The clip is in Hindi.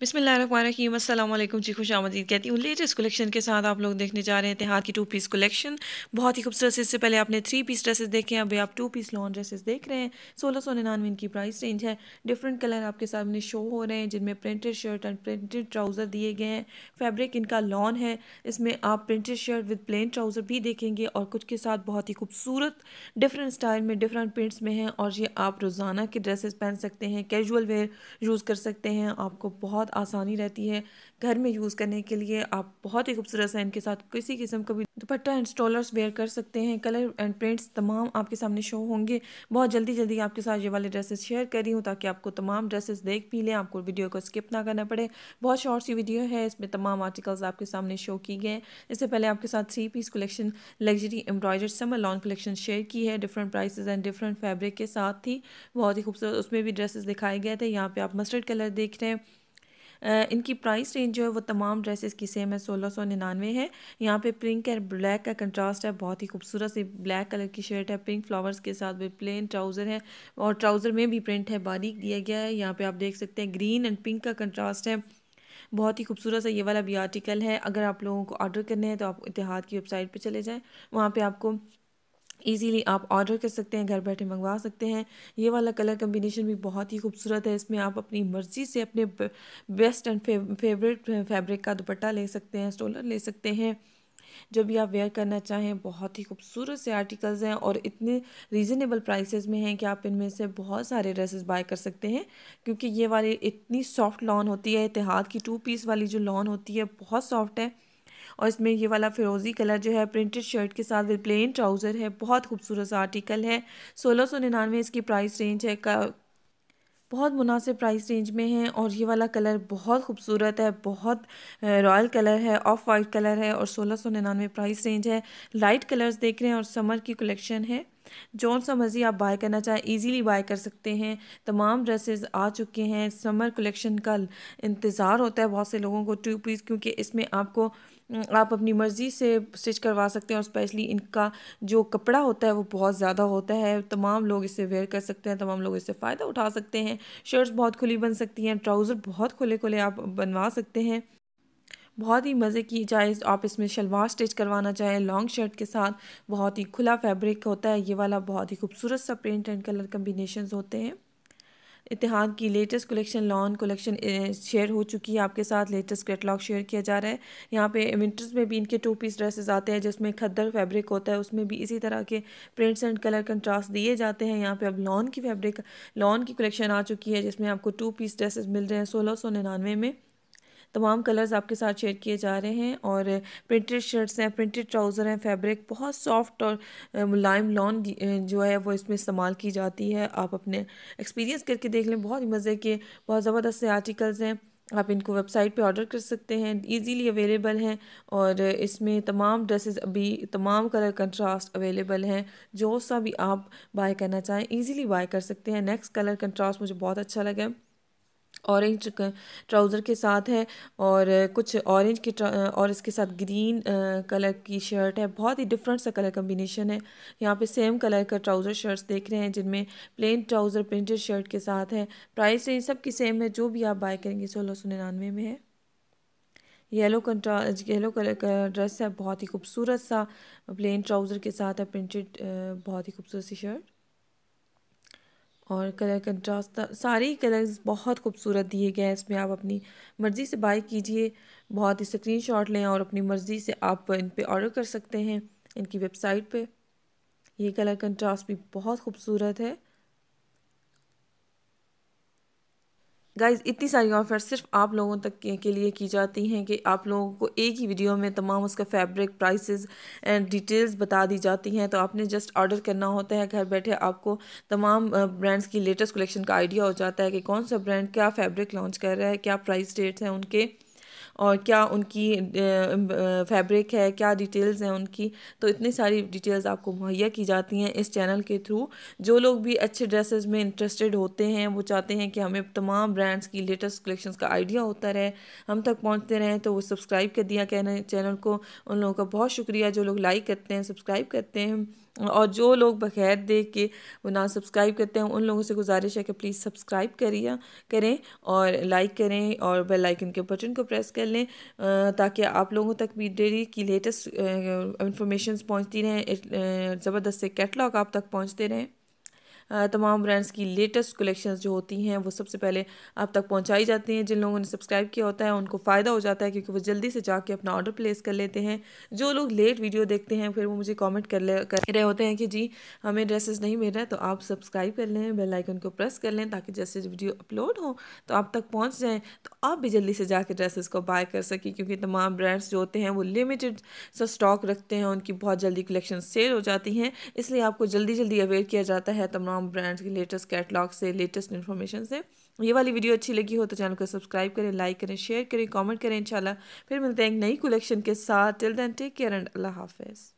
बिसमीम अल्लाम जी खुश आमदीद कहती हूँ लेटेस्ट कलेक्शन के साथ आप लोग देखने जा रहे हैं इतिहाद की टू पीस कलेक्शन बहुत ही खूबसूरत इससे पहले आपने थ्री पीस ड्रेसेस देखे हैं अभी आप टू पीस लॉन्ग ड्रेसेस देख रहे हैं सोलह सौ निन्यानवे इनकी प्राइस रेंज है डिफरेंट कलर आपके सामने शो हो रहे हैं जिनमें printed shirt and printed trouser दिए गए हैं फैब्रिक इनका लॉन है इसमें आप printed shirt with plain trouser भी देखेंगे और कुछ के साथ बहुत ही खूबसूरत डिफरेंट स्टाइल में डिफरेंट प्रिंट्स में हैं और ये आप रोज़ाना के ड्रेसेस पहन सकते हैं कैजुअल वेयर यूज़ कर सकते हैं आपको बहुत बहुत आसानी रहती है घर में यूज़ करने के लिए आप बहुत ही खूबसूरत सा इनके साथ किसी किस्म का भी दुपट्टा एंड स्टॉलर्स वेयर कर सकते हैं कलर एंड प्रिंट्स तमाम आपके सामने शो होंगे बहुत जल्दी जल्दी आपके साथ ये वाले ड्रेसेस शेयर कर रही हूँ ताकि आपको तमाम ड्रेसेस देख भी लें आपको वीडियो को स्किप ना करना पड़े बहुत शॉर्ट सी वीडियो है इसमें तमाम आर्टिकल्स आपके सामने शो की गए इससे पहले आपके साथ three piece collection luxury embroider summer lawn collection share की है different price and different fabric के साथ थी बहुत ही खूबसूरत उसमें भी ड्रेसेस दिखाए गए थे यहाँ पर आप मस्टर्ड कलर देख रहे हैं इनकी प्राइस रेंज जो है वो तमाम ड्रेसेस की सेम है सोलह सौ निन्यानवे है यहाँ पे पिंक और ब्लैक का कंट्रास्ट है बहुत ही खूबसूरत सी ब्लैक कलर की शर्ट है पिंक फ्लावर्स के साथ भी प्लेन ट्राउज़र है और ट्राउज़र में भी प्रिंट है बारीक दिया गया है यहाँ पर आप देख सकते हैं ग्रीन एंड पिंक का कंट्रास्ट है बहुत ही खूबसूरत सा ये वाला भी आर्टिकल है अगर आप लोगों को ऑर्डर करने हैं तो आप इतिहाद की वेबसाइट पर चले जाएँ वहाँ पर आपको ईजीली आप ऑर्डर कर सकते हैं घर बैठे मंगवा सकते हैं ये वाला कलर कम्बिनेशन भी बहुत ही खूबसूरत है इसमें आप अपनी मर्ज़ी से अपने बेस्ट एंड फेवरेट फैब्रिक का दुपट्टा ले सकते हैं स्टोलर ले सकते हैं जो भी आप वेयर करना चाहें बहुत ही खूबसूरत से आर्टिकल्स हैं और इतने रीज़नेबल प्राइसेस में हैं कि आप इनमें से बहुत सारे ड्रेसेस बाय कर सकते हैं क्योंकि ये वाली इतनी सॉफ्ट लॉन होती है इतिहाद की टू पीस वाली जो लॉन होती है बहुत सॉफ्ट है और इसमें ये वाला फिरोज़ी कलर जो है प्रिंटेड शर्ट के साथ विद प्लेन ट्राउज़र है बहुत खूबसूरत सा आर्टिकल है सोलह सौ निन्यानवे इसकी प्राइस रेंज है का बहुत मुनासिब प्राइस रेंज में है और ये वाला कलर बहुत खूबसूरत है बहुत रॉयल कलर है ऑफ वाइट कलर है और सोलह सौ निन्यानवे प्राइस रेंज है लाइट कलर्स देख रहे हैं और समर की कलेक्शन है जौन सा मर्ज़ी आप बाय करना चाहें इजीली बाय कर सकते हैं तमाम ड्रेसेस आ चुके हैं समर कलेक्शन का इंतज़ार होता है बहुत से लोगों को टू पीस क्योंकि इसमें आपको हम्म, आप अपनी मर्ज़ी से स्टिच करवा सकते हैं और स्पेशली इनका जो कपड़ा होता है वो बहुत ज़्यादा होता है तमाम लोग इसे वेयर कर सकते हैं तमाम लोग इससे फ़ायदा उठा सकते हैं शर्ट्स बहुत खुली बन सकती हैं ट्राउज़र बहुत खुले खुले आप बनवा सकते हैं बहुत ही मज़े की चाहे आप इसमें शलवार स्टिच करवाना चाहें लॉन्ग शर्ट के साथ बहुत ही खुला फैब्रिक होता है ये वाला बहुत ही खूबसूरत सा प्रिंट एंड कलर कम्बिनेशन होते हैं इतिहाद की latest collection lawn collection share हो चुकी है आपके साथ लेटेस्ट कैटलॉग शेयर किया जा रहा है यहाँ पे विंटर्स में भी इनके टू पीस ड्रेसेस आते हैं जिसमें खद्दर फैब्रिक होता है उसमें भी इसी तरह के प्रिंट्स एंड कलर कंट्रास्ट दिए जाते हैं यहाँ पे अब लॉन की फैब्रिक लॉन की कलेक्शन आ चुकी है जिसमें आपको टू पीस ड्रेसेस मिल रहे हैं सोलह सौ निन्यानवे में तमाम कलर्स आपके साथ शेयर किए जा रहे हैं और प्रिंटेड शर्ट्स हैं प्रिंटेड ट्राउज़र हैं फैब्रिक बहुत सॉफ्ट और मुलायम लॉन जो है वो इसमें इस्तेमाल की जाती है आप अपने एक्सपीरियंस करके देख लें बहुत ही मज़े के बहुत ज़बरदस्त आर्टिकल्स हैं आप इनको वेबसाइट पे ऑर्डर कर सकते हैं इजीली अवेलेबल हैं और इसमें तमाम ड्रेसेस अभी तमाम कलर कंट्रास्ट अवेलेबल हैं जो सा भी आप बाय करना चाहें इजीली बाय कर सकते हैं नेक्स्ट कलर कंट्रास्ट मुझे बहुत अच्छा लगा ऑरेंज ट्राउज़र के साथ है और कुछ ऑरेंज के और इसके साथ ग्रीन कलर की शर्ट है बहुत ही डिफरेंट सा कलर कम्बिनेशन है यहाँ पे सेम कलर का ट्राउज़र शर्ट्स देख रहे हैं जिनमें प्लेन ट्राउज़र प्रिंटेड शर्ट के साथ है प्राइस रेंज सब की सेम है जो भी आप बाय करेंगे सोलह सौ निन्यानवे में है येलो कंट्रा येलो कलर का ड्रेस है बहुत ही खूबसूरत सा प्लेन ट्राउज़र के साथ है प्रिंटेड बहुत ही खूबसूरत सी शर्ट और कलर कंट्रास्ट सारे ही कलर्स बहुत खूबसूरत दिए गए हैं इसमें आप अपनी मर्ज़ी से बाई कीजिए बहुत ही स्क्रीन शॉट लें और अपनी मर्ज़ी से आप इन पर ऑर्डर कर सकते हैं इनकी वेबसाइट पर ये कलर कंट्रास्ट भी बहुत खूबसूरत है गाइज़ इतनी सारी ऑफ़र सिर्फ आप लोगों तक के, के लिए की जाती हैं कि आप लोगों को एक ही वीडियो में तमाम उसका फैब्रिक प्राइसेस एंड डिटेल्स बता दी जाती हैं तो आपने जस्ट ऑर्डर करना होता है घर बैठे आपको तमाम ब्रांड्स की लेटेस्ट कलेक्शन का आइडिया हो जाता है कि कौन सा ब्रांड क्या फैब्रिक लॉन्च कर रहा है क्या प्राइस डेट्स हैं उनके और क्या उनकी फैब्रिक है क्या डिटेल्स हैं उनकी तो इतनी सारी डिटेल्स आपको मुहैया की जाती हैं इस चैनल के थ्रू जो लोग भी अच्छे ड्रेसेस में इंटरेस्टेड होते हैं वो चाहते हैं कि हमें तमाम ब्रांड्स की लेटेस्ट कलेक्शंस का आइडिया होता रहे हम तक पहुँचते रहें तो वो सब्सक्राइब कर दिया कहने चैनल को उन लोगों का बहुत शुक्रिया जो लोग लाइक करते हैं सब्सक्राइब करते हैं और जो लोग बगैर देख के वो ना सब्सक्राइब करते हैं उन लोगों से गुजारिश है कि प्लीज़ सब्सक्राइब करिए करें और लाइक करें और बेल आइकन के बटन को प्रेस कर लें ताकि आप लोगों तक भी डेली की लेटेस्ट इंफॉर्मेशन पहुँचती रहें ज़बरदस्त से कैटलॉग आप तक पहुँचते रहें तमाम ब्रांड्स की लेटेस्ट कलेक्शन जो होती हैं वो सबसे पहले आप तक पहुँचाई जाती हैं जिन लोगों ने सब्सक्राइब किया होता है उनको फ़ायदा हो जाता है क्योंकि वो जल्दी से जाके अपना ऑर्डर प्लेस कर लेते हैं जो लोग लेट वीडियो देखते हैं फिर वो मुझे कॉमेंट कर ले कर रहे होते हैं कि जी हमें ड्रेसेस नहीं मिल रहा है तो आप सब्सक्राइब कर लें बेलाइकन को प्रेस कर लें ताकि जैसे वीडियो अपलोड हो तो आप तक पहुँच जाएँ तो आप भी जल्दी से जाकर ड्रेसेस को बाय कर सकें क्योंकि तमाम ब्रांड्स जो होते हैं वो लिमिटेड सा स्टॉक रखते हैं उनकी बहुत जल्दी कलेक्शन सेल हो जाती हैं इसलिए आपको जल्दी जल्दी अवेयर किया जाता है तमाम तमाम ब्रांड्स के लेटेस्ट कैटलॉग से लेटेस्ट इन्फॉर्मेशन से ये वाली वीडियो अच्छी लगी हो तो चैनल को सब्सक्राइब करें लाइक करें शेयर करें कमेंट करें इंशाल्लाह फिर मिलते हैं एक नई कलेक्शन के साथ till then take care and अल्लाह हाफिज़